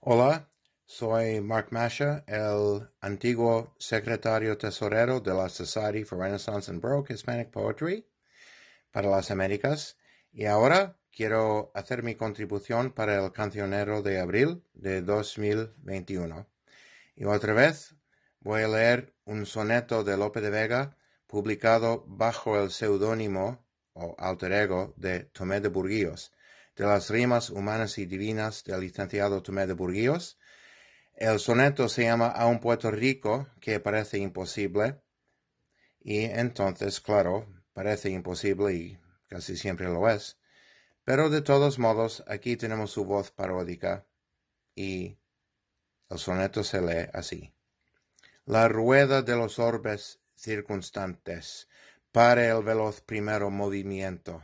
Hola, soy Mark Masha, el antiguo secretario tesorero de la Society for Renaissance and Baroque Hispanic Poetry para las Américas y ahora quiero hacer mi contribución para el cancionero de abril de 2021. Y otra vez voy a leer un soneto de Lope de Vega publicado bajo el seudónimo o alter ego de Tomé de Burguíos, de las rimas humanas y divinas del licenciado Tomé de Burgos, El soneto se llama A un Puerto Rico que parece imposible. Y entonces, claro, parece imposible y casi siempre lo es. Pero de todos modos, aquí tenemos su voz paródica y el soneto se lee así. La rueda de los orbes circunstantes, para el veloz primero movimiento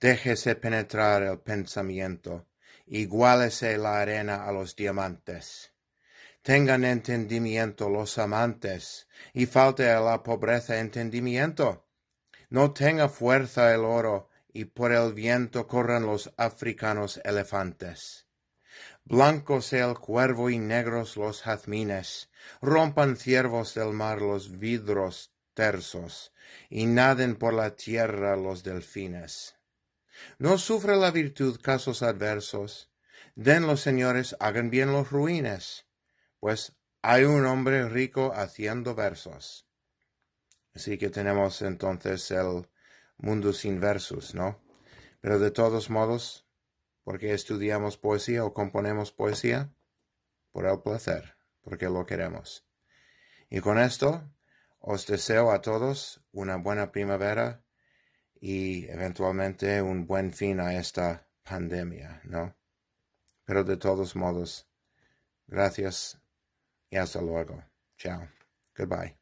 déjese penetrar el pensamiento, igualese la arena a los diamantes. Tengan entendimiento los amantes, y falte a la pobreza entendimiento. No tenga fuerza el oro, y por el viento corran los africanos elefantes. Blancos el cuervo y negros los jazmines, rompan ciervos del mar los vidros tersos, y naden por la tierra los delfines. No sufre la virtud casos adversos. Den los señores, hagan bien los ruines, pues hay un hombre rico haciendo versos. Así que tenemos entonces el mundo sin versos, ¿no? Pero de todos modos, porque estudiamos poesía o componemos poesía? Por el placer, porque lo queremos. Y con esto, os deseo a todos una buena primavera y eventualmente un buen fin a esta pandemia, ¿no? Pero de todos modos, gracias y hasta luego. Chao. Goodbye.